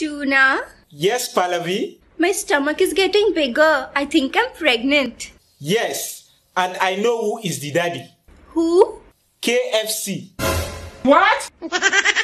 Tuna? Yes, Pallavi. My stomach is getting bigger. I think I'm pregnant. Yes, and I know who is the daddy. Who? KFC. What?